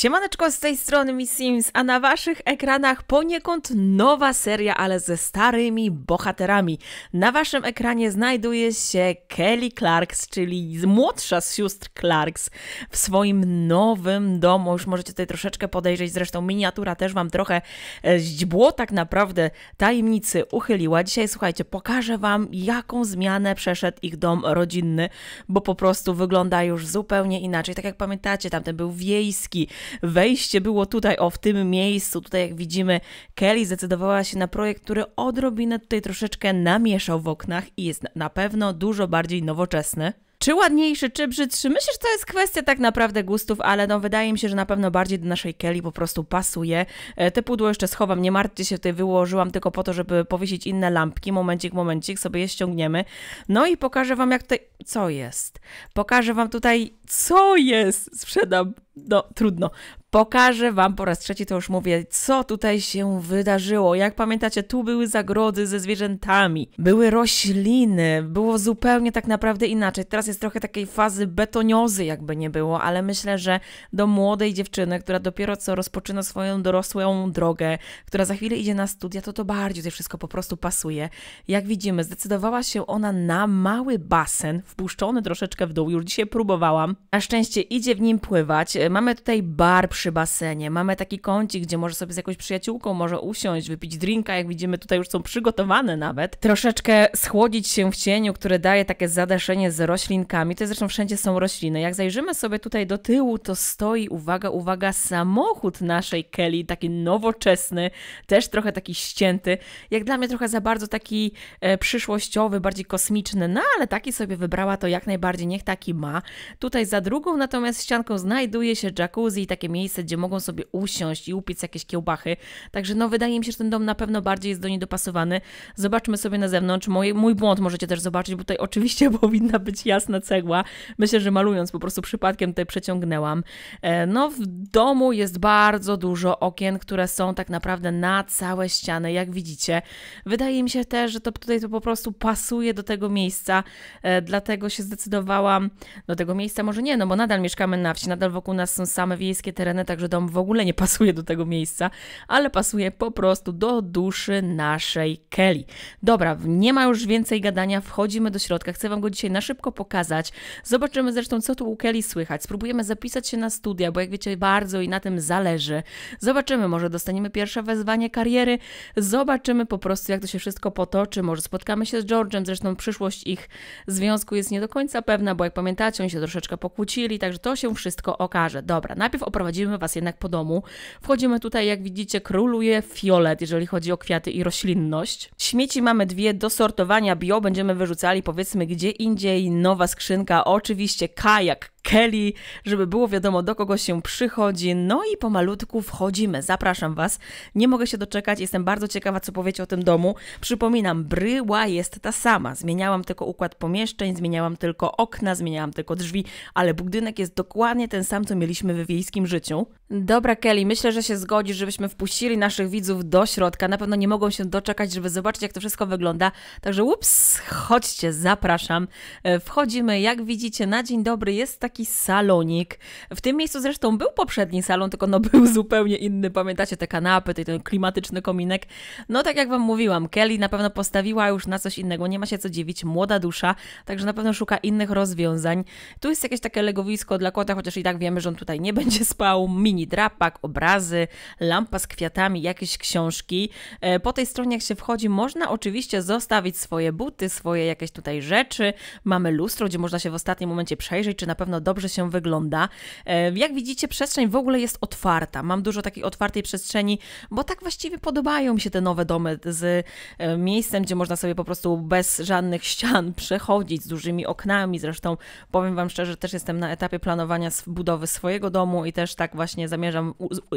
Siemaneczko z tej strony Mi Sims, a na waszych ekranach poniekąd nowa seria, ale ze starymi bohaterami. Na waszym ekranie znajduje się Kelly Clarks, czyli młodsza z sióstr Clarks w swoim nowym domu. Już możecie tutaj troszeczkę podejrzeć, zresztą miniatura też wam trochę e, źdźbło tak naprawdę tajemnicy uchyliła. Dzisiaj słuchajcie, pokażę wam jaką zmianę przeszedł ich dom rodzinny, bo po prostu wygląda już zupełnie inaczej. Tak jak pamiętacie, tamten był wiejski, wejście było tutaj, o w tym miejscu. Tutaj jak widzimy, Kelly zdecydowała się na projekt, który odrobinę tutaj troszeczkę namieszał w oknach i jest na pewno dużo bardziej nowoczesny. Czy ładniejszy, czy brzydszy? Myślę, że to jest kwestia tak naprawdę gustów, ale no wydaje mi się, że na pewno bardziej do naszej Kelly po prostu pasuje. E, te pudło jeszcze schowam, nie martwcie się, tutaj wyłożyłam tylko po to, żeby powiesić inne lampki. Momencik, momencik, sobie je ściągniemy. No i pokażę wam jak tutaj... Co jest? Pokażę wam tutaj, co jest! Sprzedam! no trudno. Pokażę Wam po raz trzeci, to już mówię, co tutaj się wydarzyło. Jak pamiętacie, tu były zagrody ze zwierzętami, były rośliny, było zupełnie tak naprawdę inaczej. Teraz jest trochę takiej fazy betoniozy, jakby nie było, ale myślę, że do młodej dziewczyny, która dopiero co rozpoczyna swoją dorosłą drogę, która za chwilę idzie na studia, to to bardziej to wszystko po prostu pasuje. Jak widzimy, zdecydowała się ona na mały basen, wpuszczony troszeczkę w dół, już dzisiaj próbowałam. Na szczęście idzie w nim pływać, Y, mamy tutaj bar przy basenie, mamy taki kącik, gdzie może sobie z jakąś przyjaciółką może usiąść, wypić drinka, jak widzimy tutaj już są przygotowane nawet. Troszeczkę schłodzić się w cieniu, które daje takie zadaszenie z roślinkami. To zresztą wszędzie są rośliny. Jak zajrzymy sobie tutaj do tyłu, to stoi, uwaga, uwaga, samochód naszej Kelly, taki nowoczesny, też trochę taki ścięty. Jak dla mnie trochę za bardzo taki e, przyszłościowy, bardziej kosmiczny, no ale taki sobie wybrała, to jak najbardziej niech taki ma. Tutaj za drugą natomiast ścianką znajduje się jacuzzi i takie miejsce, gdzie mogą sobie usiąść i upiec jakieś kiełbachy. Także no wydaje mi się, że ten dom na pewno bardziej jest do niej dopasowany. Zobaczmy sobie na zewnątrz. Mój, mój błąd możecie też zobaczyć, bo tutaj oczywiście powinna być jasna cegła. Myślę, że malując po prostu przypadkiem tutaj przeciągnęłam. E, no w domu jest bardzo dużo okien, które są tak naprawdę na całe ściany, jak widzicie. Wydaje mi się też, że to tutaj to po prostu pasuje do tego miejsca, e, dlatego się zdecydowałam do tego miejsca, może nie, no bo nadal mieszkamy na wsi, nadal wokół nas teraz są same wiejskie tereny, także dom w ogóle nie pasuje do tego miejsca, ale pasuje po prostu do duszy naszej Kelly. Dobra, nie ma już więcej gadania, wchodzimy do środka. Chcę Wam go dzisiaj na szybko pokazać. Zobaczymy zresztą, co tu u Kelly słychać. Spróbujemy zapisać się na studia, bo jak wiecie, bardzo i na tym zależy. Zobaczymy, może dostaniemy pierwsze wezwanie kariery, zobaczymy po prostu, jak to się wszystko potoczy. Może spotkamy się z George'em, zresztą przyszłość ich związku jest nie do końca pewna, bo jak pamiętacie, oni się troszeczkę pokłócili, także to się wszystko okaże dobrze, dobra, najpierw oprowadzimy Was jednak po domu. Wchodzimy tutaj, jak widzicie, króluje fiolet, jeżeli chodzi o kwiaty i roślinność. Śmieci mamy dwie do sortowania bio, będziemy wyrzucali powiedzmy gdzie indziej. Nowa skrzynka, oczywiście kajak, Kelly, żeby było wiadomo, do kogo się przychodzi. No i pomalutku wchodzimy. Zapraszam Was. Nie mogę się doczekać, jestem bardzo ciekawa, co powiecie o tym domu. Przypominam, bryła jest ta sama. Zmieniałam tylko układ pomieszczeń, zmieniałam tylko okna, zmieniałam tylko drzwi, ale budynek jest dokładnie ten sam, co mieliśmy w wiejskim życiu. Dobra, Kelly, myślę, że się zgodzisz, żebyśmy wpuścili naszych widzów do środka. Na pewno nie mogą się doczekać, żeby zobaczyć, jak to wszystko wygląda. Także ups, chodźcie, zapraszam. E, wchodzimy, jak widzicie, na dzień dobry jest taki salonik. W tym miejscu zresztą był poprzedni salon, tylko no był zupełnie inny. Pamiętacie te kanapy, ten, ten klimatyczny kominek? No tak jak Wam mówiłam, Kelly na pewno postawiła już na coś innego. Nie ma się co dziwić, młoda dusza, także na pewno szuka innych rozwiązań. Tu jest jakieś takie legowisko dla kota, chociaż i tak wiemy, że on tutaj nie będzie spał. min mini drapak, obrazy, lampa z kwiatami, jakieś książki. E, po tej stronie, jak się wchodzi, można oczywiście zostawić swoje buty, swoje jakieś tutaj rzeczy. Mamy lustro, gdzie można się w ostatnim momencie przejrzeć, czy na pewno dobrze się wygląda. E, jak widzicie, przestrzeń w ogóle jest otwarta. Mam dużo takiej otwartej przestrzeni, bo tak właściwie podobają mi się te nowe domy z e, miejscem, gdzie można sobie po prostu bez żadnych ścian przechodzić, z dużymi oknami. Zresztą powiem Wam szczerze, też jestem na etapie planowania budowy swojego domu i też tak właśnie nie zamierzam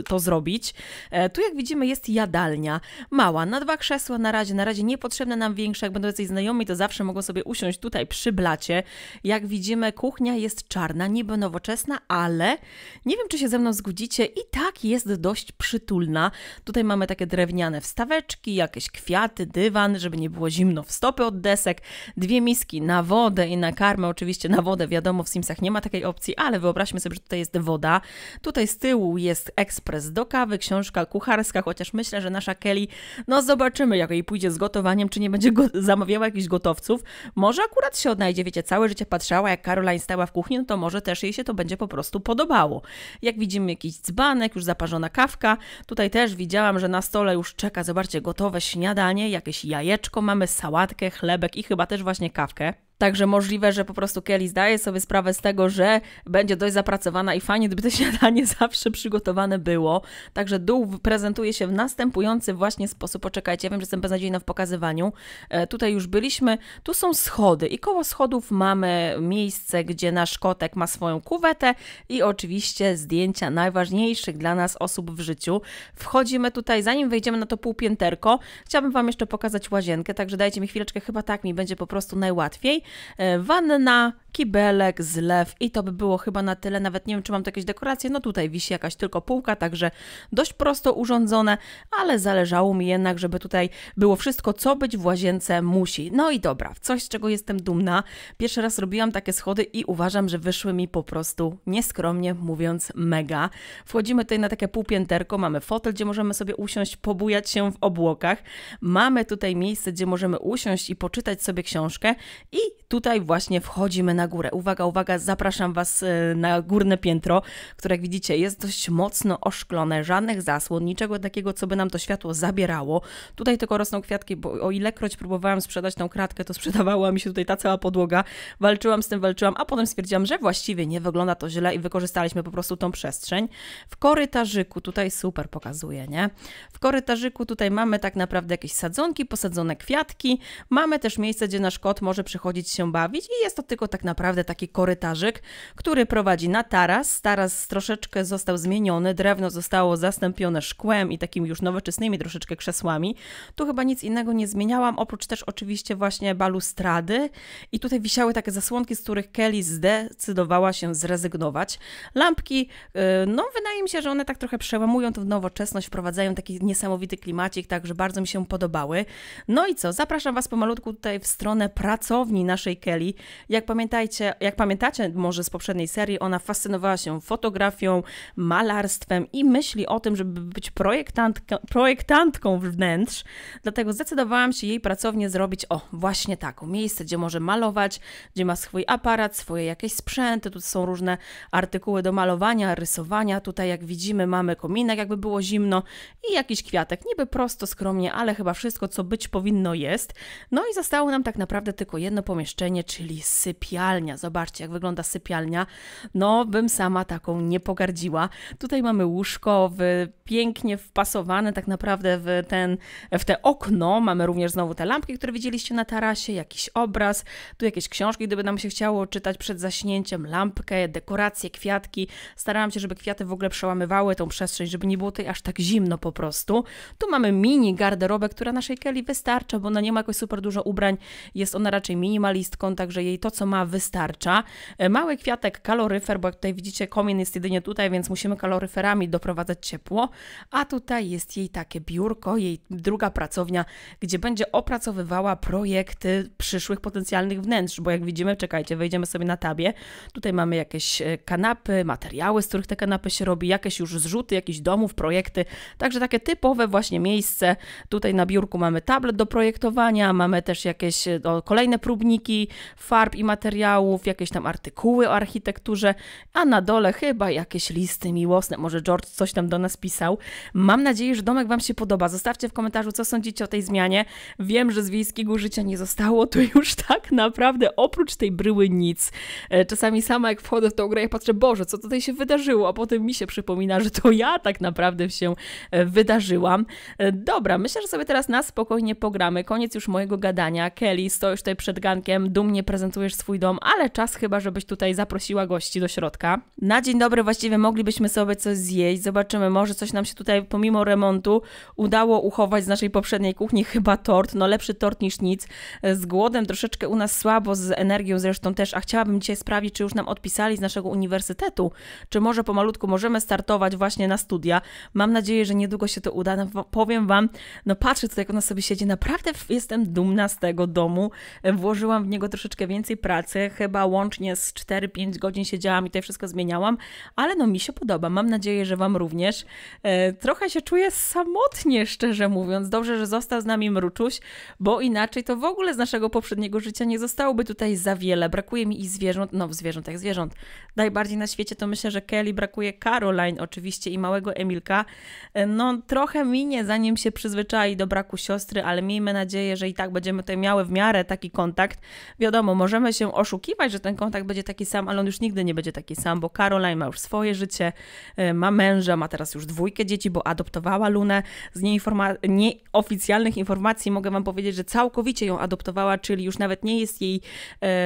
to zrobić. E, tu jak widzimy jest jadalnia, mała, na dwa krzesła na razie, na razie niepotrzebne nam większe, jak będą jacyś znajomi, to zawsze mogą sobie usiąść tutaj przy blacie. Jak widzimy kuchnia jest czarna, niby nowoczesna, ale nie wiem czy się ze mną zgodzicie, i tak jest dość przytulna. Tutaj mamy takie drewniane wstaweczki, jakieś kwiaty, dywan, żeby nie było zimno w stopy od desek, dwie miski na wodę i na karmę, oczywiście na wodę, wiadomo w Simsach nie ma takiej opcji, ale wyobraźmy sobie, że tutaj jest woda. Tutaj z tyłu tyłu jest ekspres do kawy, książka kucharska, chociaż myślę, że nasza Kelly, no zobaczymy jak jej pójdzie z gotowaniem, czy nie będzie go zamawiała jakichś gotowców. Może akurat się odnajdzie, wiecie, całe życie patrzała jak Caroline stała w kuchni, no to może też jej się to będzie po prostu podobało. Jak widzimy jakiś dzbanek, już zaparzona kawka, tutaj też widziałam, że na stole już czeka, zobaczcie, gotowe śniadanie, jakieś jajeczko, mamy sałatkę, chlebek i chyba też właśnie kawkę. Także możliwe, że po prostu Kelly zdaje sobie sprawę z tego, że będzie dość zapracowana i fajnie, gdyby to śniadanie zawsze przygotowane było. Także dół prezentuje się w następujący właśnie sposób. Poczekajcie, ja wiem, że jestem beznadziejna w pokazywaniu. E, tutaj już byliśmy. Tu są schody i koło schodów mamy miejsce, gdzie nasz kotek ma swoją kuwetę i oczywiście zdjęcia najważniejszych dla nas osób w życiu. Wchodzimy tutaj, zanim wejdziemy na to półpięterko, chciałabym Wam jeszcze pokazać łazienkę, także dajcie mi chwileczkę, chyba tak mi będzie po prostu najłatwiej. E, wanna, kibelek, zlew i to by było chyba na tyle. Nawet nie wiem, czy mam tu jakieś dekoracje. No tutaj wisi jakaś tylko półka, także dość prosto urządzone, ale zależało mi jednak, żeby tutaj było wszystko, co być w łazience musi. No i dobra, coś, z czego jestem dumna. Pierwszy raz robiłam takie schody i uważam, że wyszły mi po prostu nieskromnie mówiąc mega. Wchodzimy tutaj na takie półpięterko, mamy fotel, gdzie możemy sobie usiąść, pobujać się w obłokach. Mamy tutaj miejsce, gdzie możemy usiąść i poczytać sobie książkę i tutaj właśnie wchodzimy na górę. Uwaga, uwaga, zapraszam Was e, na górne piętro, które jak widzicie jest dość mocno oszklone, żadnych zasłon, niczego takiego, co by nam to światło zabierało. Tutaj tylko rosną kwiatki, bo o ilekroć próbowałam sprzedać tą kratkę, to sprzedawała mi się tutaj ta cała podłoga. Walczyłam z tym, walczyłam, a potem stwierdziłam, że właściwie nie wygląda to źle i wykorzystaliśmy po prostu tą przestrzeń. W korytarzyku, tutaj super pokazuje, nie? W korytarzyku tutaj mamy tak naprawdę jakieś sadzonki, posadzone kwiatki. Mamy też miejsce, gdzie nasz kot może przychodzić się bawić i jest to tylko tak naprawdę taki korytarzyk, który prowadzi na taras. Taras troszeczkę został zmieniony, drewno zostało zastąpione szkłem i takimi już nowoczesnymi troszeczkę krzesłami. Tu chyba nic innego nie zmieniałam, oprócz też oczywiście właśnie balustrady i tutaj wisiały takie zasłonki, z których Kelly zdecydowała się zrezygnować. Lampki, y, no wydaje mi się, że one tak trochę przełamują tą nowoczesność, wprowadzają taki niesamowity klimacik, także bardzo mi się podobały. No i co, zapraszam Was pomalutku tutaj w stronę pracowni naszej Kelly. Jak, pamiętajcie, jak pamiętacie może z poprzedniej serii, ona fascynowała się fotografią, malarstwem i myśli o tym, żeby być projektantką, projektantką wnętrz. Dlatego zdecydowałam się jej pracownię zrobić, o, właśnie taką. Miejsce, gdzie może malować, gdzie ma swój aparat, swoje jakieś sprzęty. Tu są różne artykuły do malowania, rysowania. Tutaj, jak widzimy, mamy kominek, jakby było zimno i jakiś kwiatek. Niby prosto, skromnie, ale chyba wszystko, co być powinno, jest. No i zostało nam tak naprawdę tylko jedno pomieszczenie pomieszczenie, czyli sypialnia. Zobaczcie, jak wygląda sypialnia. No, bym sama taką nie pogardziła. Tutaj mamy łóżko w, pięknie wpasowane tak naprawdę w, ten, w te okno. Mamy również znowu te lampki, które widzieliście na tarasie, jakiś obraz, tu jakieś książki, gdyby nam się chciało czytać przed zaśnięciem, lampkę, dekoracje, kwiatki. Starałam się, żeby kwiaty w ogóle przełamywały tą przestrzeń, żeby nie było tutaj aż tak zimno po prostu. Tu mamy mini garderobę, która naszej Kelly wystarcza, bo na nie ma jakoś super dużo ubrań, jest ona raczej minimalistyczna minimalistką, także jej to, co ma, wystarcza. E, mały kwiatek, kaloryfer, bo jak tutaj widzicie, komin jest jedynie tutaj, więc musimy kaloryferami doprowadzać ciepło, a tutaj jest jej takie biurko, jej druga pracownia, gdzie będzie opracowywała projekty przyszłych potencjalnych wnętrz, bo jak widzimy, czekajcie, wejdziemy sobie na tabie, tutaj mamy jakieś e, kanapy, materiały, z których te kanapy się robi, jakieś już zrzuty, jakichś domów, projekty, także takie typowe właśnie miejsce. Tutaj na biurku mamy tablet do projektowania, mamy też jakieś e, kolejne próbniki, farb i materiałów, jakieś tam artykuły o architekturze, a na dole chyba jakieś listy miłosne. Może George coś tam do nas pisał. Mam nadzieję, że domek Wam się podoba. Zostawcie w komentarzu, co sądzicie o tej zmianie. Wiem, że z wiejskiego życia nie zostało tu już tak naprawdę oprócz tej bryły nic. E, czasami sama jak wchodzę w tą grę, ja patrzę, Boże, co tutaj się wydarzyło, a potem mi się przypomina, że to ja tak naprawdę się e, wydarzyłam. E, dobra, myślę, że sobie teraz na spokojnie pogramy. Koniec już mojego gadania. Kelly, stoisz tutaj przed gankiem, dumnie prezentujesz swój dom, ale czas chyba, żebyś tutaj zaprosiła gości do środka. Na dzień dobry właściwie moglibyśmy sobie coś zjeść, zobaczymy, może coś nam się tutaj pomimo remontu udało uchować z naszej poprzedniej kuchni, chyba tort, no lepszy tort niż nic. Z głodem troszeczkę u nas słabo, z energią zresztą też, a chciałabym dzisiaj sprawdzić, czy już nam odpisali z naszego uniwersytetu, czy może pomalutku możemy startować właśnie na studia. Mam nadzieję, że niedługo się to uda. No, powiem Wam, no patrzę tutaj, jak ona sobie siedzi, naprawdę jestem dumna z tego domu. Włożyłam w niego troszeczkę więcej pracy, chyba łącznie z 4-5 godzin siedziałam i tutaj wszystko zmieniałam, ale no mi się podoba, mam nadzieję, że Wam również. E, trochę się czuję samotnie, szczerze mówiąc. Dobrze, że został z nami Mruczuś, bo inaczej to w ogóle z naszego poprzedniego życia nie zostałoby tutaj za wiele. Brakuje mi i zwierząt, no zwierząt jak zwierząt. Najbardziej na świecie to myślę, że Kelly brakuje Caroline oczywiście i małego Emilka. E, no trochę minie, zanim się przyzwyczai do braku siostry, ale miejmy nadzieję, że i tak będziemy tutaj miały w miarę taki kontakt. Wiadomo, możemy się oszukiwać, że ten kontakt będzie taki sam, ale on już nigdy nie będzie taki sam, bo Caroline ma już swoje życie, y, ma męża, ma teraz już dwójkę dzieci, bo adoptowała Lunę. Z nieinforma- nieoficjalnych informacji mogę Wam powiedzieć, że całkowicie ją adoptowała, czyli już nawet nie jest jej,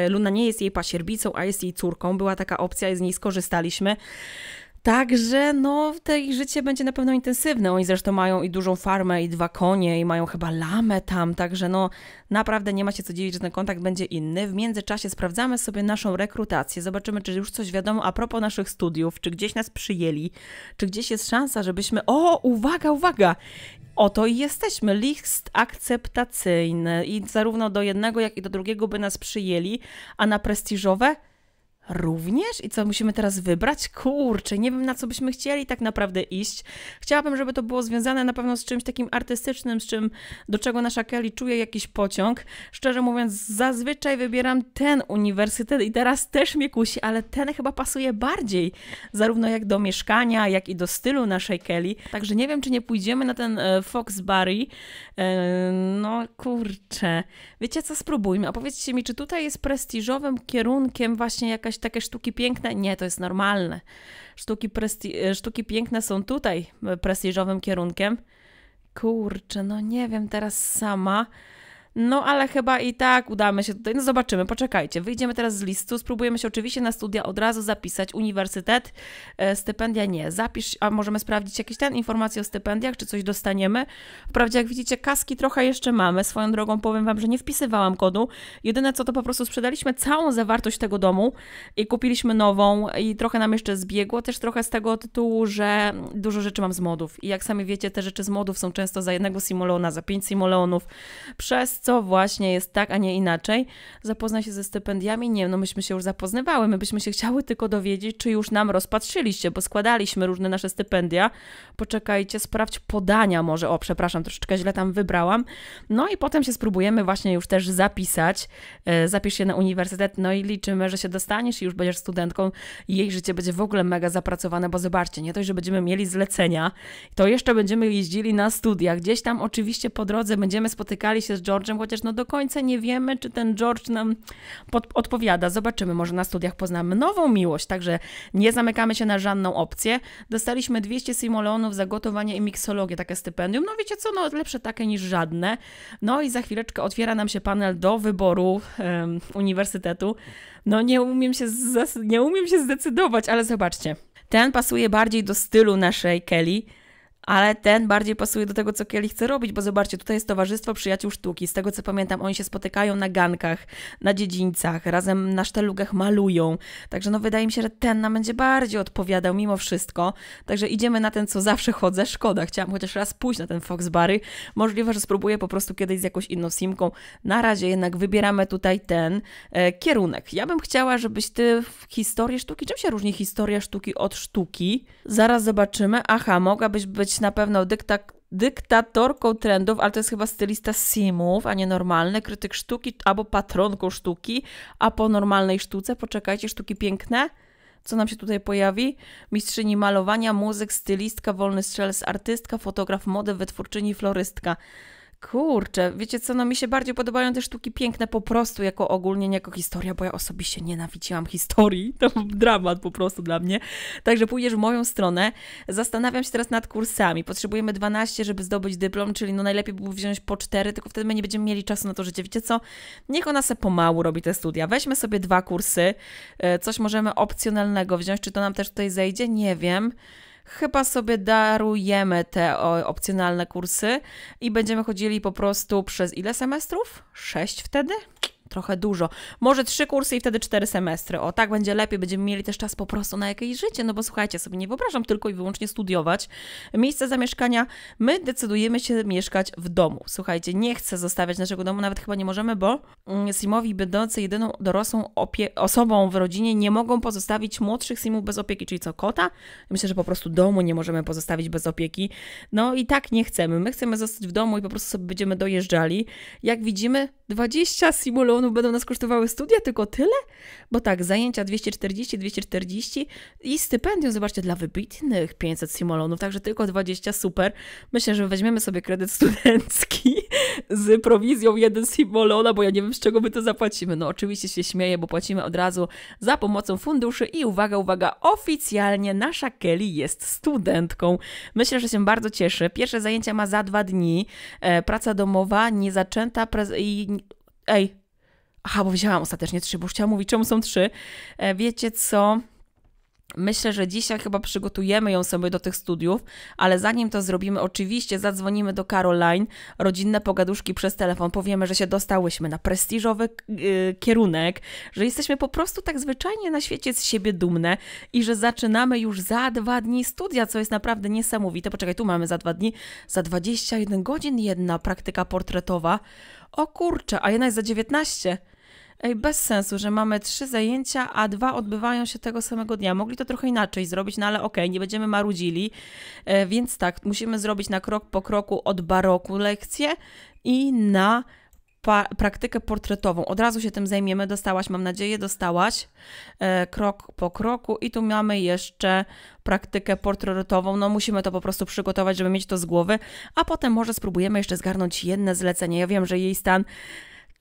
y, Luna nie jest jej pasierbicą, a jest jej córką. Była taka opcja i z niej skorzystaliśmy. Także no, te ich życie będzie na pewno intensywne. Oni zresztą mają i dużą farmę, i dwa konie, i mają chyba lamę tam, także no naprawdę nie ma się co dziwić, że ten kontakt będzie inny. W międzyczasie sprawdzamy sobie naszą rekrutację, zobaczymy, czy już coś wiadomo a propos naszych studiów, czy gdzieś nas przyjęli, czy gdzieś jest szansa, żebyśmy... O, uwaga, uwaga! Oto i jesteśmy, list akceptacyjny i zarówno do jednego, jak i do drugiego by nas przyjęli, a na prestiżowe Również? I co, musimy teraz wybrać? Kurczę, nie wiem na co byśmy chcieli tak naprawdę iść. Chciałabym, żeby to było związane na pewno z czymś takim artystycznym, z czym, do czego nasza Kelly czuje jakiś pociąg. Szczerze mówiąc, zazwyczaj wybieram ten uniwersytet i teraz też mnie kusi, ale ten chyba pasuje bardziej, zarówno jak do mieszkania, jak i do stylu naszej Kelly. Także nie wiem, czy nie pójdziemy na ten e, Foxbury. E, no kurczę. Wiecie co, spróbujmy. Opowiedzcie mi, czy tutaj jest prestiżowym kierunkiem właśnie jakaś oglądać takie sztuki piękne? Nie, to jest normalne. Sztuki, presti- sztuki piękne są tutaj prestiżowym kierunkiem. Kurczę, no nie wiem teraz sama. No ale chyba i tak udamy się tutaj. No zobaczymy, poczekajcie. Wyjdziemy teraz z listu, spróbujemy się oczywiście na studia od razu zapisać. Uniwersytet, e, stypendia nie. Zapisz, a możemy sprawdzić jakieś ten informacje o stypendiach, czy coś dostaniemy. Wprawdzie jak widzicie, kaski trochę jeszcze mamy. Swoją drogą powiem wam, że nie wpisywałam kodu. Jedyne co to po prostu sprzedaliśmy całą zawartość tego domu i kupiliśmy nową i trochę nam jeszcze zbiegło. Też trochę z tego tytułu, że dużo rzeczy mam z modów. I jak sami wiecie, te rzeczy z modów są często za jednego simoleona, za pięć simoleonów. Przez co właśnie jest tak, a nie inaczej, zapozna się ze stypendiami? Nie, no myśmy się już zapoznawały, my byśmy się chciały tylko dowiedzieć, czy już nam rozpatrzyliście, bo składaliśmy różne nasze stypendia. Poczekajcie, sprawdź podania może, o przepraszam, troszeczkę źle tam wybrałam. No i potem się spróbujemy właśnie już też zapisać, e, zapisz się na uniwersytet, no i liczymy, że się dostaniesz i już będziesz studentką. Jej życie będzie w ogóle mega zapracowane, bo zobaczcie, nie dość, że będziemy mieli zlecenia, to jeszcze będziemy jeździli na studia. Gdzieś tam oczywiście po drodze będziemy spotykali się z George'em George'em, chociaż no do końca nie wiemy, czy ten George nam pod, odpowiada. Zobaczymy, może na studiach poznamy nową miłość, także nie zamykamy się na żadną opcję. Dostaliśmy 200 simoleonów za gotowanie i miksologię, takie stypendium. No wiecie co, no lepsze takie niż żadne. No i za chwileczkę otwiera nam się panel do wyboru um, uniwersytetu. No nie umiem, się nie umiem się zdecydować, ale zobaczcie. Ten pasuje bardziej do stylu naszej Kelly, ale ten bardziej pasuje do tego, co Kelly chce robić, bo zobaczcie, tutaj jest Towarzystwo Przyjaciół Sztuki. Z tego, co pamiętam, oni się spotykają na gankach, na dziedzińcach, razem na sztelugach malują. Także no wydaje mi się, że ten nam będzie bardziej odpowiadał mimo wszystko. Także idziemy na ten, co zawsze chodzę. Szkoda, chciałam chociaż raz pójść na ten Foxbary. Możliwe, że spróbuję po prostu kiedyś z jakąś inną simką. Na razie jednak wybieramy tutaj ten e, kierunek. Ja bym chciała, żebyś ty w historii sztuki... Czym się różni historia sztuki od sztuki? Zaraz zobaczymy. Aha, mogłabyś być na pewno dyktatorką trendów, ale to jest chyba stylista simów, a nie normalny, krytyk sztuki albo patronką sztuki, a po normalnej sztuce, poczekajcie, sztuki piękne, co nam się tutaj pojawi? Mistrzyni malowania, muzyk, stylistka, wolny strzelec, artystka, fotograf mody, wytwórczyni, florystka. Kurczę, wiecie co, no mi się bardziej podobają te sztuki piękne po prostu, jako ogólnie, nie jako historia, bo ja osobiście nienawidziłam historii, to dramat po prostu dla mnie. Także pójdziesz w moją stronę. Zastanawiam się teraz nad kursami. Potrzebujemy 12, żeby zdobyć dyplom, czyli no najlepiej byłoby wziąć po 4, tylko wtedy my nie będziemy mieli czasu na to życie. Wiecie co, niech ona se pomału robi te studia. Weźmy sobie dwa kursy, e, coś możemy opcjonalnego wziąć, czy to nam też tutaj zejdzie, nie wiem chyba sobie darujemy te opcjonalne kursy i będziemy chodzili po prostu przez ile semestrów? Sześć wtedy? trochę dużo. Może trzy kursy i wtedy cztery semestry. O, tak będzie lepiej, będziemy mieli też czas po prostu na jakieś życie, no bo słuchajcie, sobie nie wyobrażam tylko i wyłącznie studiować. Miejsce zamieszkania, my decydujemy się mieszkać w domu. Słuchajcie, nie chcę zostawiać naszego domu, nawet chyba nie możemy, bo mm, Simowi będący jedyną dorosłą osobą w rodzinie nie mogą pozostawić młodszych Simów bez opieki, czyli co, kota? Myślę, że po prostu domu nie możemy pozostawić bez opieki. No i tak nie chcemy. My chcemy zostać w domu i po prostu sobie będziemy dojeżdżali. Jak widzimy, 20 Simulon będą nas kosztowały studia? Tylko tyle? Bo tak, zajęcia 240, 240 i stypendium, zobaczcie, dla wybitnych 500 simolonów, także tylko 20, super. Myślę, że weźmiemy sobie kredyt studencki z prowizją jeden simolona, bo ja nie wiem, z czego my to zapłacimy. No oczywiście się śmieję, bo płacimy od razu za pomocą funduszy i uwaga, uwaga, oficjalnie nasza Kelly jest studentką. Myślę, że się bardzo cieszy. Pierwsze zajęcia ma za dwa dni. E, praca domowa nie zaczęta i... Ej, Aha, bo wzięłam ostatecznie trzy, bo chciałam mówić, czemu są trzy. E, wiecie co? Myślę, że dzisiaj chyba przygotujemy ją sobie do tych studiów, ale zanim to zrobimy, oczywiście zadzwonimy do Caroline, rodzinne pogaduszki przez telefon, powiemy, że się dostałyśmy na prestiżowy yy, kierunek, że jesteśmy po prostu tak zwyczajnie na świecie z siebie dumne i że zaczynamy już za dwa dni studia, co jest naprawdę niesamowite. Poczekaj, tu mamy za dwa dni, za 21 godzin jedna praktyka portretowa. O kurczę, a jedna jest za 19 bez sensu, że mamy trzy zajęcia, a dwa odbywają się tego samego dnia. Mogli to trochę inaczej zrobić, no ale okej, okay, nie będziemy marudzili. E, więc tak, musimy zrobić na krok po kroku od baroku lekcję i na praktykę portretową. Od razu się tym zajmiemy. Dostałaś, mam nadzieję, dostałaś e, krok po kroku. I tu mamy jeszcze praktykę portretową. No musimy to po prostu przygotować, żeby mieć to z głowy, a potem może spróbujemy jeszcze zgarnąć jedne zlecenie. Ja wiem, że jej stan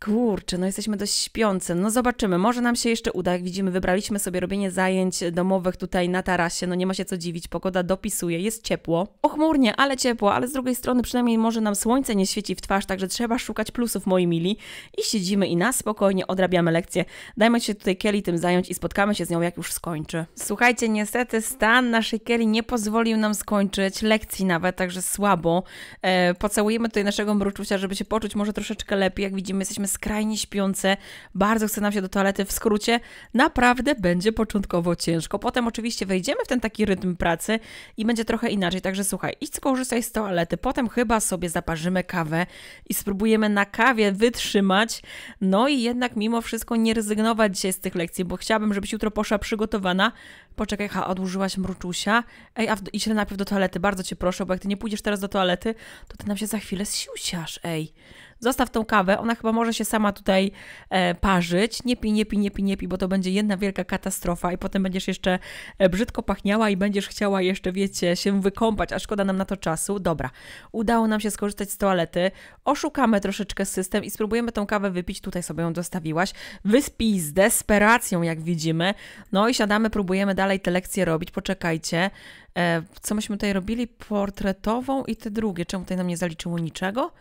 Kurczę, no jesteśmy dość śpiącym. No zobaczymy, może nam się jeszcze uda. Jak widzimy, wybraliśmy sobie robienie zajęć domowych tutaj na tarasie. No nie ma się co dziwić, pogoda dopisuje, jest ciepło. Pochmurnie, ale ciepło, ale z drugiej strony przynajmniej może nam słońce nie świeci w twarz, także trzeba szukać plusów, moi mili. I siedzimy i na spokojnie odrabiamy lekcje. Dajmy się tutaj Kelly tym zająć i spotkamy się z nią, jak już skończy. Słuchajcie, niestety stan naszej Kelly nie pozwolił nam skończyć lekcji nawet, także słabo. E, pocałujemy tutaj naszego mruczucia, żeby się poczuć może troszeczkę lepiej. Jak widzimy, jesteśmy skrajnie śpiące, bardzo chce nam się do toalety w skrócie, naprawdę będzie początkowo ciężko. Potem oczywiście wejdziemy w ten taki rytm pracy i będzie trochę inaczej. Także słuchaj, idź skorzystaj z toalety, potem chyba sobie zaparzymy kawę i spróbujemy na kawie wytrzymać. No i jednak mimo wszystko nie rezygnować dzisiaj z tych lekcji, bo chciałabym, żebyś jutro poszła przygotowana. Poczekaj, ha, odłożyłaś mruczusia. Ej, a w, idź najpierw do toalety, bardzo cię proszę, bo jak ty nie pójdziesz teraz do toalety, to ty nam się za chwilę zsiusiasz, ej zostaw tą kawę, ona chyba może się sama tutaj e, parzyć, nie pij, nie pij, nie pij, nie pij, bo to będzie jedna wielka katastrofa i potem będziesz jeszcze e, brzydko pachniała i będziesz chciała jeszcze, wiecie, się wykąpać, a szkoda nam na to czasu. Dobra, udało nam się skorzystać z toalety, oszukamy troszeczkę system i spróbujemy tą kawę wypić, tutaj sobie ją dostawiłaś, Wyspi z desperacją, jak widzimy, no i siadamy, próbujemy dalej te lekcje robić, poczekajcie, e, co myśmy tutaj robili, portretową i te drugie, czemu tutaj nam nie zaliczyło niczego?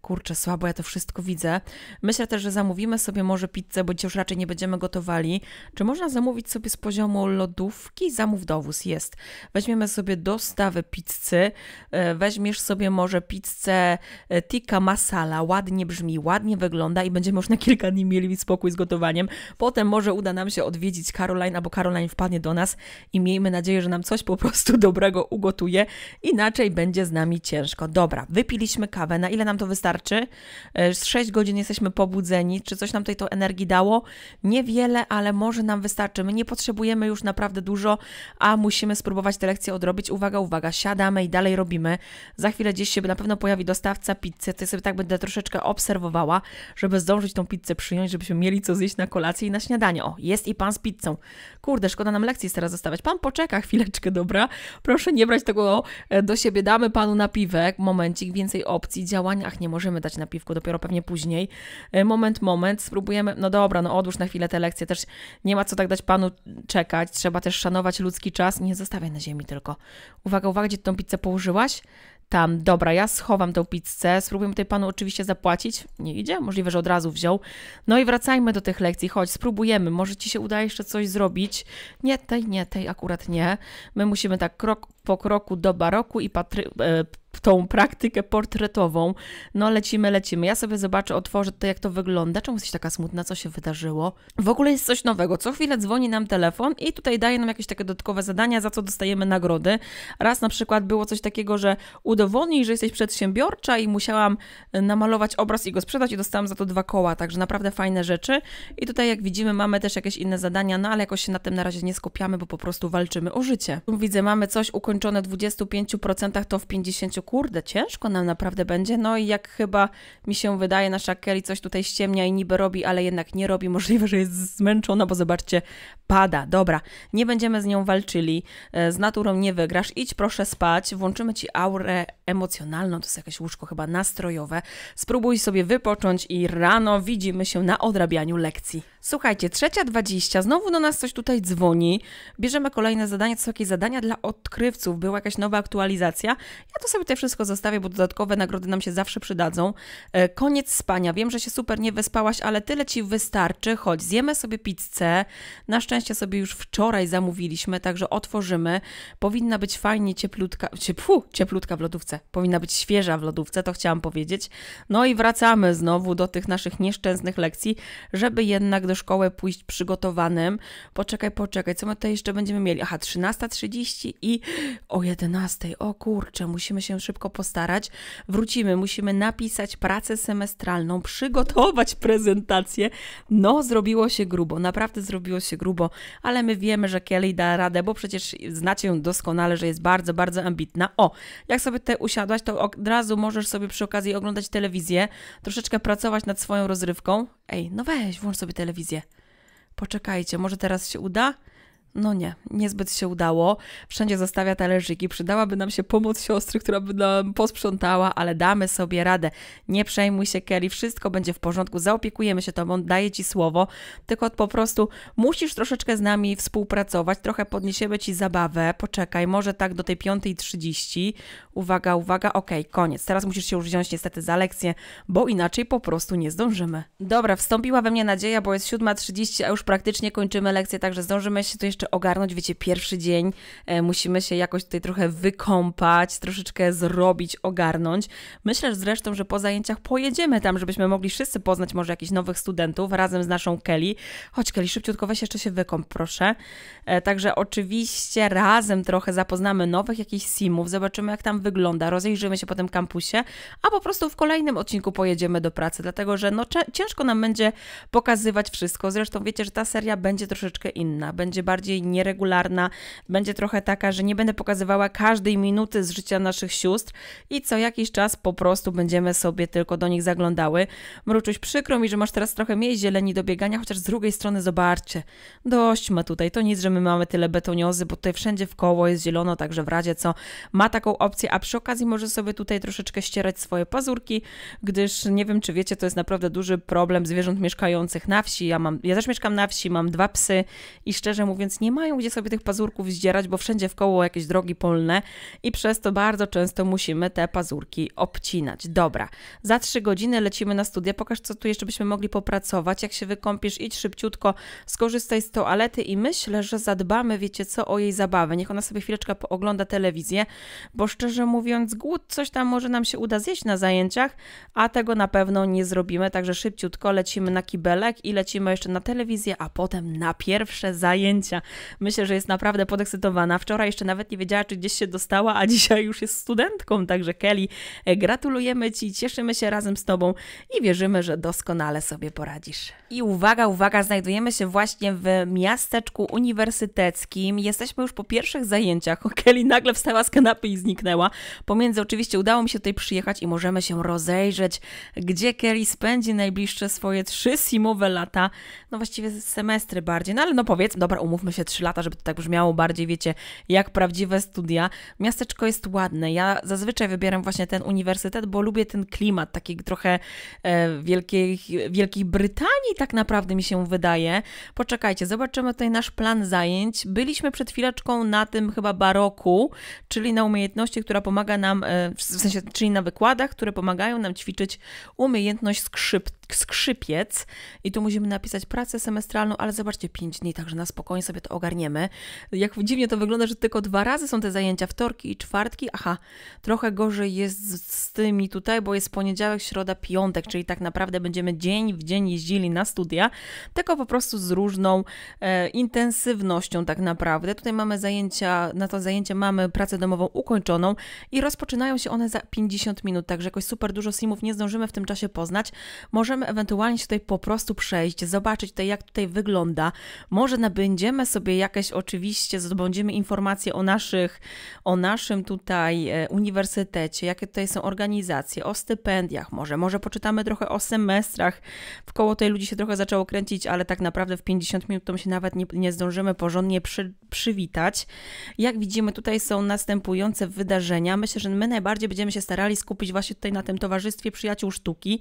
kurczę, słabo ja to wszystko widzę. Myślę też, że zamówimy sobie może pizzę, bo już raczej nie będziemy gotowali. Czy można zamówić sobie z poziomu lodówki? Zamów dowóz, jest. Weźmiemy sobie dostawę pizzy, e, weźmiesz sobie może pizzę e, tikka masala, ładnie brzmi, ładnie wygląda i będziemy już na kilka dni mieli spokój z gotowaniem. Potem może uda nam się odwiedzić Caroline, albo Caroline wpadnie do nas i miejmy nadzieję, że nam coś po prostu dobrego ugotuje, inaczej będzie z nami ciężko. Dobra, wypiliśmy kawę, na ile nam to wystarczy? wystarczy. E, z 6 godzin jesteśmy pobudzeni. Czy coś nam tej to energii dało? Niewiele, ale może nam wystarczy. My nie potrzebujemy już naprawdę dużo, a musimy spróbować te lekcje odrobić. Uwaga, uwaga, siadamy i dalej robimy. Za chwilę gdzieś się na pewno pojawi dostawca pizzy. To ja sobie tak będę troszeczkę obserwowała, żeby zdążyć tą pizzę przyjąć, żebyśmy mieli co zjeść na kolację i na śniadanie. O, jest i pan z pizzą. Kurde, szkoda nam lekcji teraz zostawiać. Pan poczeka chwileczkę, dobra? Proszę nie brać tego e, do siebie. Damy panu piwek. momencik, więcej opcji, działań. Ach, nie może możemy dać na piwku, dopiero pewnie później. E, moment, moment, spróbujemy, no dobra, no odłóż na chwilę te lekcje, też nie ma co tak dać panu czekać, trzeba też szanować ludzki czas, nie zostawiaj na ziemi tylko. Uwaga, uwaga, gdzie tą pizzę położyłaś? tam, dobra, ja schowam tę pizzę, spróbujmy tutaj panu oczywiście zapłacić. Nie idzie, możliwe, że od razu wziął. No i wracajmy do tych lekcji, chodź, spróbujemy, może ci się uda jeszcze coś zrobić. Nie tej, nie tej, akurat nie. My musimy tak krok po kroku do baroku i patry, e, tą praktykę portretową. No lecimy, lecimy. Ja sobie zobaczę, otworzę to, jak to wygląda. Czemu jesteś taka smutna? Co się wydarzyło? W ogóle jest coś nowego. Co chwilę dzwoni nam telefon i tutaj daje nam jakieś takie dodatkowe zadania, za co dostajemy nagrody. Raz na przykład było coś takiego, że udowodnij, że jesteś przedsiębiorcza i musiałam y, namalować obraz i go sprzedać i dostałam za to dwa koła, także naprawdę fajne rzeczy. I tutaj jak widzimy mamy też jakieś inne zadania, no ale jakoś się na tym na razie nie skupiamy, bo po prostu walczymy o życie. Widzę, mamy coś ukończone w 25%, to w 50 kurde, ciężko nam naprawdę będzie. No i jak chyba mi się wydaje, nasza Kelly coś tutaj ściemnia i niby robi, ale jednak nie robi. Możliwe, że jest zmęczona, bo zobaczcie, pada. Dobra, nie będziemy z nią walczyli, e, z naturą nie wygrasz, idź proszę spać, włączymy ci aurę emocjonalną, to jest jakieś łóżko chyba nastrojowe. Spróbuj sobie wypocząć i rano widzimy się na odrabianiu lekcji. Słuchajcie, trzecia dwadzieścia, znowu do nas coś tutaj dzwoni. Bierzemy kolejne zadanie to są jakieś zadania dla odkrywców, była jakaś nowa aktualizacja. Ja to sobie wszystko zostawię, bo dodatkowe nagrody nam się zawsze przydadzą. E, koniec spania. Wiem, że się super nie wyspałaś, ale tyle ci wystarczy. Chodź, zjemy sobie pizzę. Na szczęście sobie już wczoraj zamówiliśmy, także otworzymy. Powinna być fajnie cieplutka, ciepfu, cieplutka w lodówce. Powinna być świeża w lodówce, to chciałam powiedzieć. No i wracamy znowu do tych naszych nieszczęsnych lekcji, żeby jednak do szkoły pójść przygotowanym. Poczekaj, poczekaj, co my tutaj jeszcze będziemy mieli? Aha, 13.30 i o 11.00. O kurczę, musimy się szybko postarać. Wrócimy, musimy napisać pracę semestralną, przygotować prezentację. No, zrobiło się grubo, naprawdę zrobiło się grubo, ale my wiemy, że Kelly da radę, bo przecież znacie ją doskonale, że jest bardzo, bardzo ambitna. O, jak sobie te usiadłaś, to od razu możesz sobie przy okazji oglądać telewizję, troszeczkę pracować nad swoją rozrywką. Ej, no weź, włącz sobie telewizję. Poczekajcie, może teraz się uda? No nie, niezbyt się udało. Wszędzie zostawia talerzyki. Przydałaby nam się pomoc siostry, która by nam posprzątała, ale damy sobie radę. Nie przejmuj się, Kelly, wszystko będzie w porządku. Zaopiekujemy się tobą, daję ci słowo. Tylko po prostu musisz troszeczkę z nami współpracować, trochę podniesiemy ci zabawę. Poczekaj, może tak do tej 5.30. Uwaga, uwaga, okej, okay, koniec. Teraz musisz się już wziąć niestety za lekcję, bo inaczej po prostu nie zdążymy. Dobra, wstąpiła we mnie nadzieja, bo jest 7.30, a już praktycznie kończymy lekcję, także zdążymy się tu jeszcze jeszcze ogarnąć, wiecie, pierwszy dzień e, musimy się jakoś tutaj trochę wykąpać, troszeczkę zrobić, ogarnąć. Myślę że zresztą, że po zajęciach pojedziemy tam, żebyśmy mogli wszyscy poznać może jakichś nowych studentów razem z naszą Kelly. Chodź Kelly, szybciutko weź jeszcze się wykąp, proszę. E, także oczywiście razem trochę zapoznamy nowych jakichś simów, zobaczymy jak tam wygląda, rozejrzymy się po tym kampusie, a po prostu w kolejnym odcinku pojedziemy do pracy, dlatego że no ciężko nam będzie pokazywać wszystko. Zresztą wiecie, że ta seria będzie troszeczkę inna, będzie bardziej bardziej nieregularna, będzie trochę taka, że nie będę pokazywała każdej minuty z życia naszych sióstr i co jakiś czas po prostu będziemy sobie tylko do nich zaglądały. Mruczuś, przykro mi, że masz teraz trochę mniej zieleni do biegania, chociaż z drugiej strony zobaczcie, dość ma tutaj, to nic, że my mamy tyle betoniozy, bo tutaj wszędzie w koło jest zielono, także w razie co ma taką opcję, a przy okazji może sobie tutaj troszeczkę ścierać swoje pazurki, gdyż nie wiem, czy wiecie, to jest naprawdę duży problem zwierząt mieszkających na wsi. Ja, mam, ja też mieszkam na wsi, mam dwa psy i szczerze mówiąc nie mają gdzie sobie tych pazurków zdzierać, bo wszędzie w koło jakieś drogi polne i przez to bardzo często musimy te pazurki obcinać. Dobra, za trzy godziny lecimy na studia, pokaż co tu jeszcze byśmy mogli popracować, jak się wykąpisz, idź szybciutko, skorzystaj z toalety i myślę, że zadbamy, wiecie co, o jej zabawę. Niech ona sobie chwileczkę ogląda telewizję, bo szczerze mówiąc głód coś tam może nam się uda zjeść na zajęciach, a tego na pewno nie zrobimy, także szybciutko lecimy na kibelek i lecimy jeszcze na telewizję, a potem na pierwsze zajęcia. Myślę, że jest naprawdę podekscytowana. Wczoraj jeszcze nawet nie wiedziała, czy gdzieś się dostała, a dzisiaj już jest studentką. Także Kelly, e, gratulujemy Ci, cieszymy się razem z Tobą i wierzymy, że doskonale sobie poradzisz. I uwaga, uwaga, znajdujemy się właśnie w miasteczku uniwersyteckim. Jesteśmy już po pierwszych zajęciach. Kelly nagle wstała z kanapy i zniknęła. Pomiędzy oczywiście udało mi się tutaj przyjechać i możemy się rozejrzeć, gdzie Kelly spędzi najbliższe swoje trzy simowe lata, no właściwie semestry bardziej, no ale no powiedz, dobra, umówmy się, trzy lata, żeby to tak brzmiało bardziej, wiecie, jak prawdziwe studia. Miasteczko jest ładne. Ja zazwyczaj wybieram właśnie ten uniwersytet, bo lubię ten klimat, taki trochę e, wielkiej, Wielkiej Brytanii tak naprawdę mi się wydaje. Poczekajcie, zobaczymy tutaj nasz plan zajęć. Byliśmy przed chwileczką na tym chyba baroku, czyli na umiejętności, która pomaga nam, e, w sensie, czyli na wykładach, które pomagają nam ćwiczyć umiejętność skrzypca skrzypiec i tu musimy napisać pracę semestralną, ale zobaczcie, 5 dni, także na spokojnie sobie to ogarniemy. Jak dziwnie to wygląda, że tylko dwa razy są te zajęcia, wtorki i czwartki. Aha, trochę gorzej jest z, tymi tutaj, bo jest poniedziałek, środa, piątek, czyli tak naprawdę będziemy dzień w dzień jeździli na studia, tylko po prostu z różną e, intensywnością tak naprawdę. Tutaj mamy zajęcia, na to zajęcie mamy pracę domową ukończoną i rozpoczynają się one za 50 minut, także jakoś super dużo simów nie zdążymy w tym czasie poznać. Możemy możemy ewentualnie się tutaj po prostu przejść, zobaczyć tutaj, jak tutaj wygląda. Może nabędziemy sobie jakieś, oczywiście, zdobędziemy informacje o naszych, o naszym tutaj e, uniwersytecie, jakie tutaj są organizacje, o stypendiach może, może poczytamy trochę o semestrach. W koło tej ludzi się trochę zaczęło kręcić, ale tak naprawdę w 50 minut to się nawet nie, nie zdążymy porządnie przy, przywitać. Jak widzimy, tutaj są następujące wydarzenia. Myślę, że my najbardziej będziemy się starali skupić właśnie tutaj na tym Towarzystwie Przyjaciół Sztuki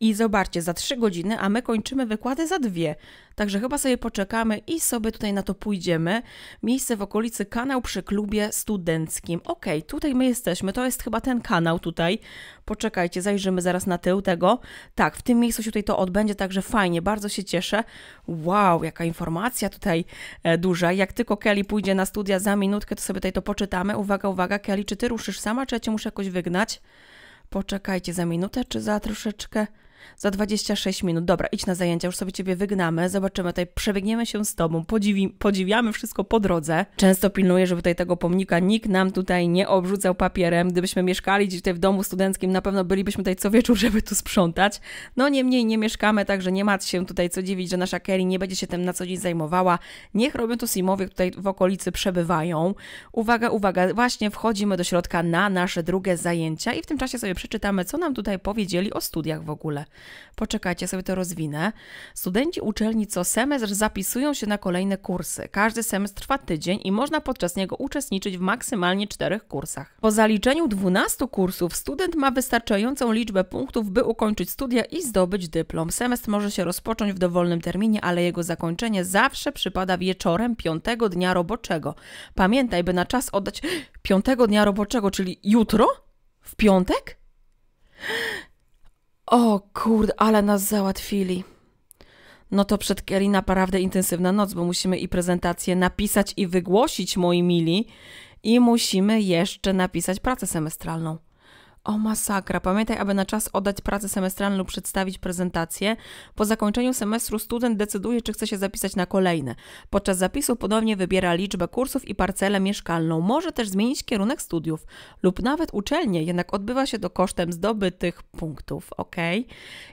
i zobaczcie, za trzy godziny, a my kończymy wykłady za dwie. Także chyba sobie poczekamy i sobie tutaj na to pójdziemy. Miejsce w okolicy, kanał przy klubie studenckim. Ok, tutaj my jesteśmy, to jest chyba ten kanał tutaj. Poczekajcie, zajrzymy zaraz na tył tego. Tak, w tym miejscu się tutaj to odbędzie, także fajnie, bardzo się cieszę. Wow, jaka informacja tutaj e, duża. Jak tylko Kelly pójdzie na studia za minutkę, to sobie tutaj to poczytamy. Uwaga, uwaga, Kelly, czy ty ruszysz sama, czy ja cię muszę jakoś wygnać? Poczekajcie za minutę, czy za troszeczkę? Za 26 minut. Dobra, idź na zajęcia, już sobie ciebie wygnamy, zobaczymy tutaj, przebiegniemy się z tobą, podziwi, podziwiamy wszystko po drodze. Często pilnuję, żeby tutaj tego pomnika nikt nam tutaj nie obrzucał papierem. Gdybyśmy mieszkali gdzieś tutaj w domu studenckim, na pewno bylibyśmy tutaj co wieczór, żeby tu sprzątać. No niemniej nie mieszkamy, także nie ma się tutaj co dziwić, że nasza Kelly nie będzie się tym na co dzień zajmowała. Niech robią to Simowie, tutaj w okolicy przebywają. Uwaga, uwaga, właśnie wchodzimy do środka na nasze drugie zajęcia i w tym czasie sobie przeczytamy, co nam tutaj powiedzieli o studiach w ogóle. Poczekajcie, sobie to rozwinę. Studenci uczelni co semestr zapisują się na kolejne kursy. Każdy semestr trwa tydzień i można podczas niego uczestniczyć w maksymalnie czterech kursach. Po zaliczeniu 12 kursów student ma wystarczającą liczbę punktów, by ukończyć studia i zdobyć dyplom. Semestr może się rozpocząć w dowolnym terminie, ale jego zakończenie zawsze przypada wieczorem piątego dnia roboczego. Pamiętaj, by na czas oddać piątego dnia roboczego, czyli jutro? W piątek? O kurde, ale nas załatwili. No to przed Kelly naprawdę intensywna noc, bo musimy i prezentację napisać i wygłosić, moi mili, i musimy jeszcze napisać pracę semestralną. O masakra, pamiętaj, aby na czas oddać pracę semestralną lub przedstawić prezentację. Po zakończeniu semestru student decyduje, czy chce się zapisać na kolejne. Podczas zapisu ponownie wybiera liczbę kursów i parcelę mieszkalną. Może też zmienić kierunek studiów lub nawet uczelnię, jednak odbywa się to kosztem zdobytych punktów, ok?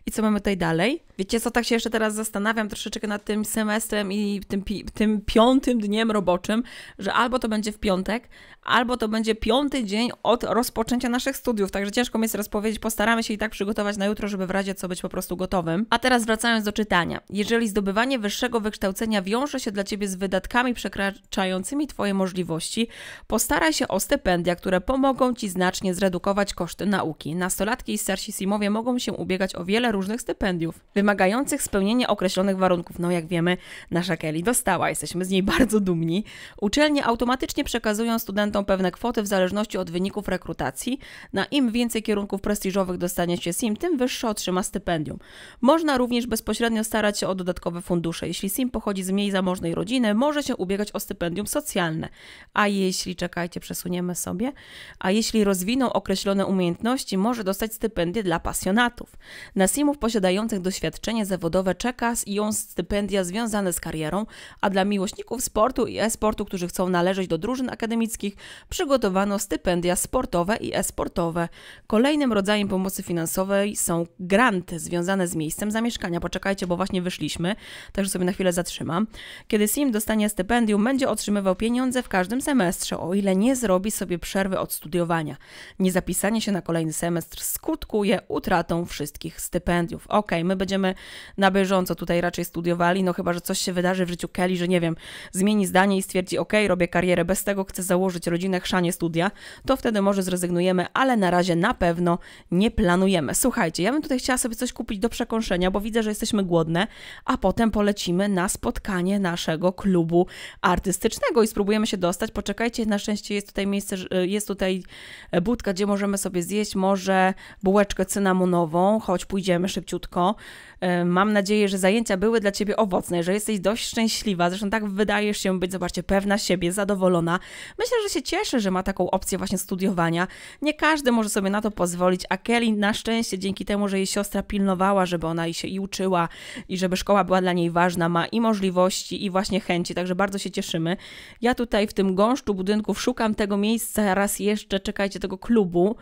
I co mamy tutaj dalej? Wiecie co, tak się jeszcze teraz zastanawiam troszeczkę nad tym semestrem i tym, pi tym piątym dniem roboczym, że albo to będzie w piątek, albo to będzie piąty dzień od rozpoczęcia naszych studiów także ciężko mi jest rozpowiedzieć. Postaramy się i tak przygotować na jutro, żeby w razie co być po prostu gotowym. A teraz wracając do czytania. Jeżeli zdobywanie wyższego wykształcenia wiąże się dla Ciebie z wydatkami przekraczającymi Twoje możliwości, postaraj się o stypendia, które pomogą Ci znacznie zredukować koszty nauki. Nastolatki i starsi simowie mogą się ubiegać o wiele różnych stypendiów, wymagających spełnienia określonych warunków. No jak wiemy, nasza Kelly dostała, jesteśmy z niej bardzo dumni. Uczelnie automatycznie przekazują studentom pewne kwoty w zależności od wyników rekrutacji na im im więcej kierunków prestiżowych dostanie się SIM, tym wyższe otrzyma stypendium. Można również bezpośrednio starać się o dodatkowe fundusze. Jeśli SIM pochodzi z mniej zamożnej rodziny, może się ubiegać o stypendium socjalne. A jeśli, czekajcie, przesuniemy sobie, a jeśli rozwiną określone umiejętności, może dostać stypendie dla pasjonatów. Na SIMów posiadających doświadczenie zawodowe czeka ją stypendia związane z karierą, a dla miłośników sportu i e-sportu, którzy chcą należeć do drużyn akademickich, przygotowano stypendia sportowe i e-sportowe. Kolejnym rodzajem pomocy finansowej są granty związane z miejscem zamieszkania. Poczekajcie, bo właśnie wyszliśmy, także sobie na chwilę zatrzymam. Kiedy SIM dostanie stypendium, będzie otrzymywał pieniądze w każdym semestrze, o ile nie zrobi sobie przerwy od studiowania. Niezapisanie się na kolejny semestr skutkuje utratą wszystkich stypendiów. Ok, my będziemy na bieżąco tutaj raczej studiowali, no chyba, że coś się wydarzy w życiu Kelly, że nie wiem, zmieni zdanie i stwierdzi, ok, robię karierę, bez tego chcę założyć rodzinę, chrzanie studia, to wtedy może zrezygnujemy, ale na razie razie na pewno nie planujemy. Słuchajcie, ja bym tutaj chciała sobie coś kupić do przekąszenia, bo widzę, że jesteśmy głodne, a potem polecimy na spotkanie naszego klubu artystycznego i spróbujemy się dostać. Poczekajcie, na szczęście jest tutaj miejsce, e, jest tutaj e, budka, gdzie możemy sobie zjeść może bułeczkę cynamonową, choć pójdziemy szybciutko. E, mam nadzieję, że zajęcia były dla Ciebie owocne, że jesteś dość szczęśliwa, zresztą tak wydajesz się być, zobaczcie, pewna siebie, zadowolona. Myślę, że się cieszę, że ma taką opcję właśnie studiowania. Nie każdy może sobie na to pozwolić, a Kelly na szczęście dzięki temu, że jej siostra pilnowała, żeby ona i się i uczyła i żeby szkoła była dla niej ważna, ma i możliwości i właśnie chęci, także bardzo się cieszymy. Ja tutaj w tym gąszczu budynków szukam tego miejsca raz jeszcze, czekajcie, tego klubu,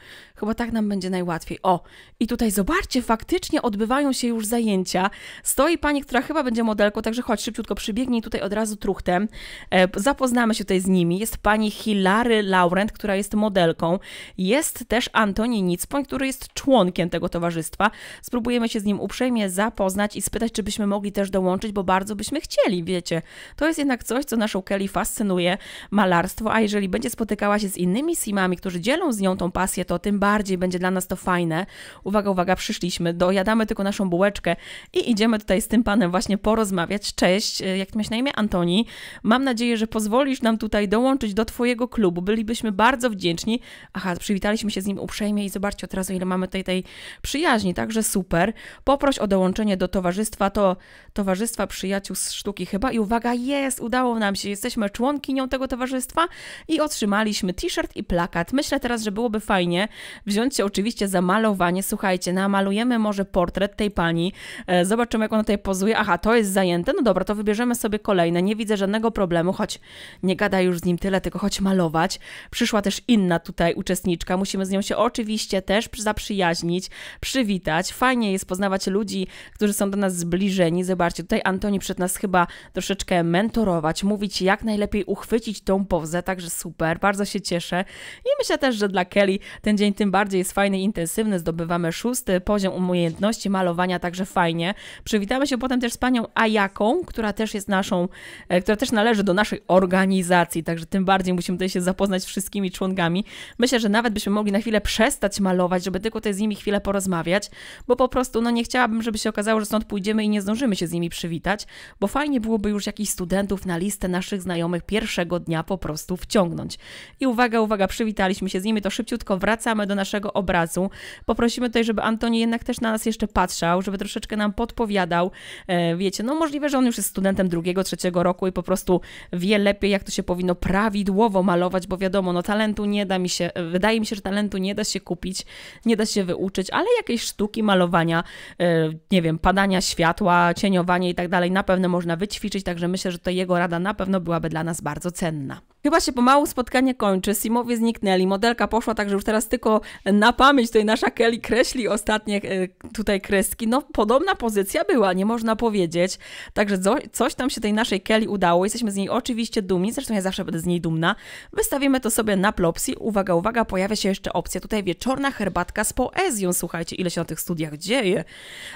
bo tak nam będzie najłatwiej. O, i tutaj zobaczcie, faktycznie odbywają się już zajęcia. Stoi pani, która chyba będzie modelką, także chodź szybciutko, przybiegnij tutaj od razu truchtem. E, zapoznamy się tutaj z nimi. Jest pani Hilary Laurent, która jest modelką. Jest też Antoni Nicpoń, który jest członkiem tego towarzystwa. Spróbujemy się z nim uprzejmie zapoznać i spytać, czy byśmy mogli też dołączyć, bo bardzo byśmy chcieli, wiecie. To jest jednak coś, co naszą Kelly fascynuje, malarstwo, a jeżeli będzie spotykała się z innymi simami, którzy dzielą z nią tą pasję, to tym bardziej bardziej będzie dla nas to fajne. Uwaga, uwaga, przyszliśmy, dojadamy tylko naszą bułeczkę i idziemy tutaj z tym panem właśnie porozmawiać. Cześć, e, jak ty masz na imię? Antoni. Mam nadzieję, że pozwolisz nam tutaj dołączyć do twojego klubu. Bylibyśmy bardzo wdzięczni. Aha, przywitaliśmy się z nim uprzejmie i zobaczcie od razu, ile mamy tutaj tej przyjaźni, także super. Poproś o dołączenie do towarzystwa, to Towarzystwa Przyjaciół z Sztuki chyba i uwaga, jest, udało nam się, jesteśmy członkinią tego towarzystwa i otrzymaliśmy t-shirt i plakat. Myślę teraz, że byłoby fajnie, wziąć się oczywiście za malowanie. Słuchajcie, namalujemy może portret tej pani, e, zobaczymy jak ona tutaj pozuje. Aha, to jest zajęte, no dobra, to wybierzemy sobie kolejne. Nie widzę żadnego problemu, choć nie gada już z nim tyle, tylko choć malować. Przyszła też inna tutaj uczestniczka, musimy z nią się oczywiście też zaprzyjaźnić, przywitać. Fajnie jest poznawać ludzi, którzy są do nas zbliżeni. Zobaczcie, tutaj Antoni przed nas chyba troszeczkę mentorować, mówić jak najlepiej uchwycić tą pozę, także super, bardzo się cieszę. I myślę też, że dla Kelly ten dzień tym tym bardziej jest fajny i intensywny. Zdobywamy szósty poziom umiejętności malowania, także fajnie. Przywitamy się potem też z panią Ajaką, która też jest naszą, e, która też należy do naszej organizacji, także tym bardziej musimy tutaj się zapoznać z wszystkimi członkami. Myślę, że nawet byśmy mogli na chwilę przestać malować, żeby tylko tutaj z nimi chwilę porozmawiać, bo po prostu no nie chciałabym, żeby się okazało, że stąd pójdziemy i nie zdążymy się z nimi przywitać, bo fajnie byłoby już jakichś studentów na listę naszych znajomych pierwszego dnia po prostu wciągnąć. I uwaga, uwaga, przywitaliśmy się z nimi, to szybciutko wracamy do do naszego obrazu. Poprosimy tutaj, żeby Antoni jednak też na nas jeszcze patrzał, żeby troszeczkę nam podpowiadał. E, wiecie, no możliwe, że on już jest studentem drugiego, trzeciego roku i po prostu wie lepiej, jak to się powinno prawidłowo malować, bo wiadomo, no talentu nie da mi się, e, wydaje mi się, że talentu nie da się kupić, nie da się wyuczyć, ale jakieś sztuki malowania, e, nie wiem, padania światła, cieniowanie i tak dalej na pewno można wyćwiczyć, także myślę, że to jego rada na pewno byłaby dla nas bardzo cenna. Chyba się pomału spotkanie kończy, Simowie zniknęli, modelka poszła, także już teraz tylko na pamięć tutaj nasza Kelly kreśli ostatnie e, tutaj kreski. No, podobna pozycja była, nie można powiedzieć. Także coś tam się tej naszej Kelly udało, jesteśmy z niej oczywiście dumni, zresztą ja zawsze będę z niej dumna. Wystawimy to sobie na plopsi. Uwaga, uwaga, pojawia się jeszcze opcja tutaj wieczorna herbatka z poezją. Słuchajcie, ile się na tych studiach dzieje.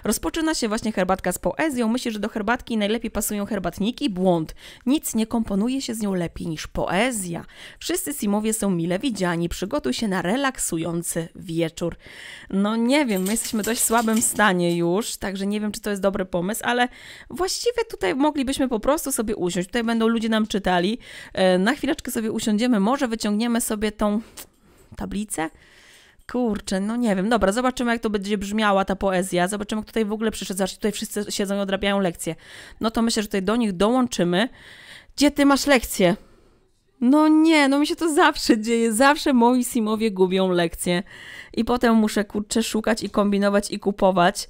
Rozpoczyna się właśnie herbatka z poezją. Myślę, że do herbatki najlepiej pasują herbatniki. Błąd. Nic nie komponuje się z nią lepiej niż poezja poezja. Wszyscy Simowie są mile widziani, przygotuj się na relaksujący wieczór. No nie wiem, my jesteśmy w dość słabym stanie już, także nie wiem, czy to jest dobry pomysł, ale właściwie tutaj moglibyśmy po prostu sobie usiąść. Tutaj będą ludzie nam czytali. E, na chwileczkę sobie usiądziemy, może wyciągniemy sobie tą tablicę. Kurczę, no nie wiem. Dobra, zobaczymy, jak to będzie brzmiała ta poezja. Zobaczymy, kto tutaj w ogóle przyszedł. Zobaczcie, tutaj wszyscy siedzą i odrabiają lekcje. No to myślę, że tutaj do nich dołączymy. Gdzie ty masz lekcję? No nie, no mi się to zawsze dzieje. Zawsze moi simowie gubią lekcje. I potem muszę kurczę szukać i kombinować i kupować.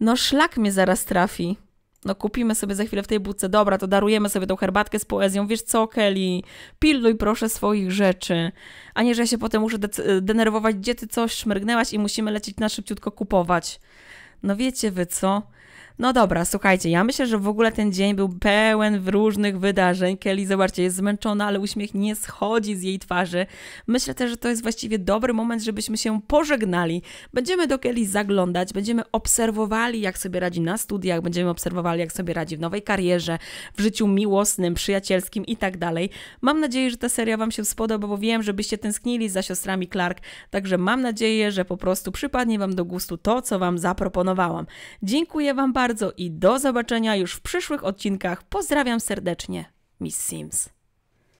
No szlak mnie zaraz trafi. No kupimy sobie za chwilę w tej budce, dobra, to darujemy sobie tą herbatkę z poezją. Wiesz co, Kelly, pilnuj proszę swoich rzeczy. A nie, że ja się potem muszę y, denerwować, gdzie ty coś szmrygnęłaś i musimy lecieć na szybciutko kupować. No wiecie wy co? No dobra, słuchajcie, ja myślę, że w ogóle ten dzień był pełen różnych wydarzeń. Kelly, zobaczcie, jest zmęczona, ale uśmiech nie schodzi z jej twarzy. Myślę też, że to jest właściwie dobry moment, żebyśmy się pożegnali. Będziemy do Kelly zaglądać, będziemy obserwowali, jak sobie radzi na studiach, będziemy obserwowali, jak sobie radzi w nowej karierze, w życiu miłosnym, przyjacielskim i tak dalej. Mam nadzieję, że ta seria Wam się spodoba, bo wiem, żebyście tęsknili za siostrami Clark, także mam nadzieję, że po prostu przypadnie Wam do gustu to, co Wam zaproponowałam. Dziękuję Wam bardzo bardzo i do zobaczenia już w przyszłych odcinkach. Pozdrawiam serdecznie, Miss Sims.